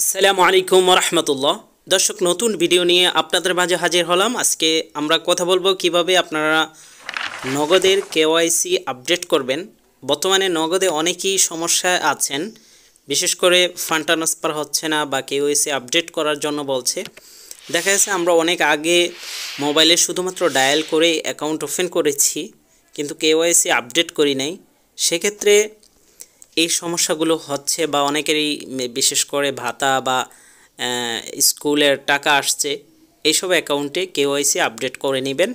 আসসালামু আলাইকুম রহমতুল্লাহ দর্শক নতুন ভিডিও নিয়ে আপনাদের মাঝে হাজির হলাম আজকে আমরা কথা বলবো কিভাবে আপনারা নগদের কেওয়াইসি আপডেট করবেন বর্তমানে নগদে অনেকেই সমস্যায় আছেন বিশেষ করে ফান্ড ট্রান্সফার হচ্ছে না বা কেওয়াইসি আপডেট করার জন্য বলছে দেখা যাচ্ছে আমরা অনেক আগে মোবাইলে শুধুমাত্র ডায়াল করে অ্যাকাউন্ট ওপেন করেছি কিন্তু কেওয়াইসি আপডেট করি নাই সেক্ষেত্রে এই সমস্যাগুলো হচ্ছে বা অনেকেরই বিশেষ করে ভাতা বা স্কুলের টাকা আসছে এইসব অ্যাকাউন্টে কেওয়াইসি আপডেট করে নেবেন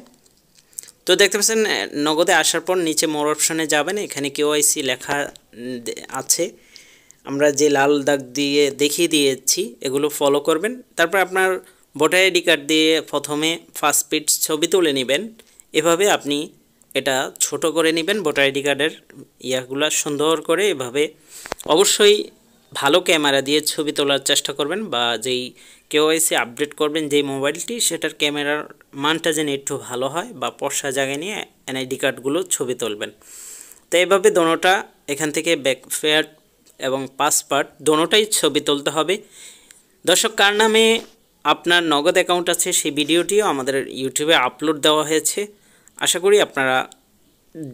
তো দেখতে পাচ্ছেন নগদে আসার পর নিচে মোর অপশনে যাবেন এখানে কেওয়াইসি লেখা আছে আমরা যে লাল দাগ দিয়ে দেখিয়ে দিয়েছি এগুলো ফলো করবেন তারপর আপনার ভোটার আইডি কার্ড দিয়ে প্রথমে ফার্স্ট পিড ছবি তুলে নেবেন এভাবে আপনি এটা ছোট করে নেবেন ভোটার আইডি কার্ডের ইয়াগুলো সুন্দর করে এভাবে অবশ্যই ভালো ক্যামেরা দিয়ে ছবি তোলার চেষ্টা করবেন বা যেই কেওয়াইসি আপডেট করবেন যেই মোবাইলটি সেটার ক্যামেরার মানটা যেন একটু ভালো হয় বা পর্সা জায়গায় নিয়ে এনআইডি কার্ডগুলো ছবি তুলবেন তো এইভাবে দোনোটা এখান থেকে ব্যাকফেয়ার এবং পাসপার্ট দোনোটাই ছবি তুলতে হবে দর্শক কার নামে আপনার নগদ অ্যাকাউন্ট আছে সেই ভিডিওটিও আমাদের ইউটিউবে আপলোড দেওয়া হয়েছে আশা করি আপনারা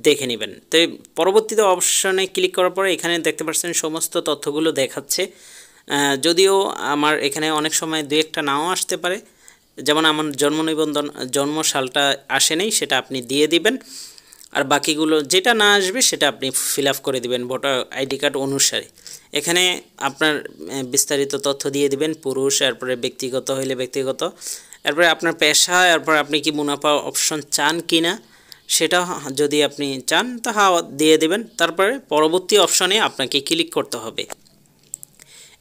দেখে নেবেন তো পরবর্তীতে অপশনে ক্লিক করার পরে এখানে দেখতে পাচ্ছেন সমস্ত তথ্যগুলো দেখাচ্ছে যদিও আমার এখানে অনেক সময় দু একটা নাও আসতে পারে যেমন আমার জন্ম নিবন্ধন জন্ম সালটা আসেনি সেটা আপনি দিয়ে দিবেন আর বাকিগুলো যেটা না আসবে সেটা আপনি ফিল করে দিবেন ভোটার আইডি কার্ড অনুসারে এখানে আপনার বিস্তারিত তথ্য দিয়ে দিবেন পুরুষ তারপরে ব্যক্তিগত হইলে ব্যক্তিগত এরপরে আপনার পেশা এরপর আপনি কি মুনাফা অপশন চান কি না সেটা যদি আপনি চান তা হা দিয়ে দেবেন তারপরে পরবর্তী অপশনে আপনাকে ক্লিক করতে হবে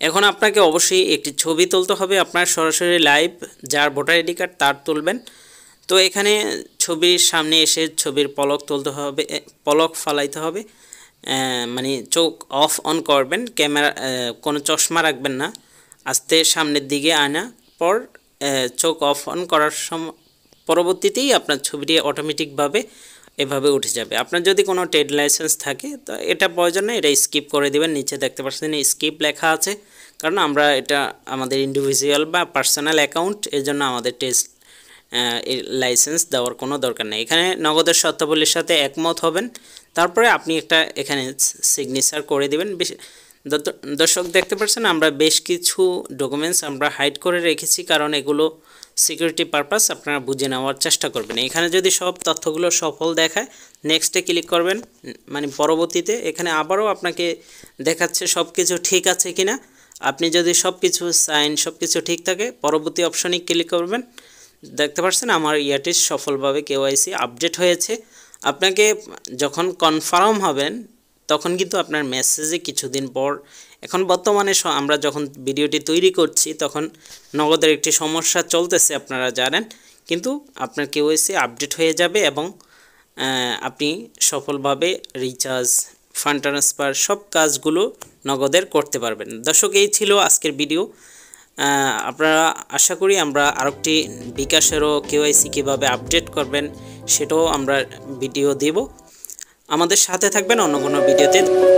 এখন আপনাকে অবশ্যই একটি ছবি তুলতে হবে আপনার সরাসরি লাইভ যার ভোটার আইডি কার্ড তার তুলবেন তো এখানে ছবির সামনে এসে ছবির পলক তুলতে হবে পলক ফালাইতে হবে মানে চোখ অফ অন করবেন ক্যামেরা কোনো চশমা রাখবেন না আস্তে সামনের দিকে আনা পর চোখ অফ অন করার সম পরবর্তীতেই আপনার ছবিটি অটোমেটিকভাবে এভাবে উঠে যাবে আপনার যদি কোনো ট্রেড লাইসেন্স থাকে তো এটা প্রয়োজন নেই এটা স্কিপ করে দেবেন নিচে দেখতে পাচ্ছেন স্কিপ লেখা আছে কারণ আমরা এটা আমাদের ইন্ডিভিজুয়াল বা পার্সোনাল অ্যাকাউন্ট এর জন্য আমাদের টেস্ট লাইসেন্স দেওয়ার কোনো দরকার নেই এখানে নগদের শর্তাবলীর সাথে একমত হবেন তারপরে আপনি একটা এখানে সিগনেচার করে দেবেন দর্শক দেখতে পাচ্ছেন আমরা বেশ কিছু ডকুমেন্টস আমরা হাইড করে রেখেছি কারণ এগুলো সিকিউরিটি পারপাস আপনারা বুঝে নেওয়ার চেষ্টা করবেন এখানে যদি সব তথ্যগুলো সফল দেখায় নেক্সটে ক্লিক করবেন মানে পরবর্তীতে এখানে আবারও আপনাকে দেখাচ্ছে সব কিছু ঠিক আছে কি না আপনি যদি সব কিছু সাইন সব কিছু ঠিক থাকে পরবর্তী অপশনে ক্লিক করবেন দেখতে পাচ্ছেন আমার ইয়ারটি সফলভাবে কেওয়াইসি আপডেট হয়েছে আপনাকে যখন কনফার্ম হবেন তখন কিন্তু আপনার মেসেজে কিছুদিন পর এখন বর্তমানে আমরা যখন ভিডিওটি তৈরি করছি তখন নগদের একটি সমস্যা চলতেছে আপনারা জানেন কিন্তু আপনার এসে আপডেট হয়ে যাবে এবং আপনি সফলভাবে রিচার্জ ফান্ড ট্রান্সফার সব কাজগুলো নগদের করতে পারবেন দর্শক এই ছিল আজকের ভিডিও আপনারা আশা করি আমরা আরেকটি বিকাশেরও কেওয়াইসি কীভাবে আপডেট করবেন সেটাও আমরা ভিডিও দেব আমাদের সাথে থাকবেন অন্য কোনো ভিডিওতে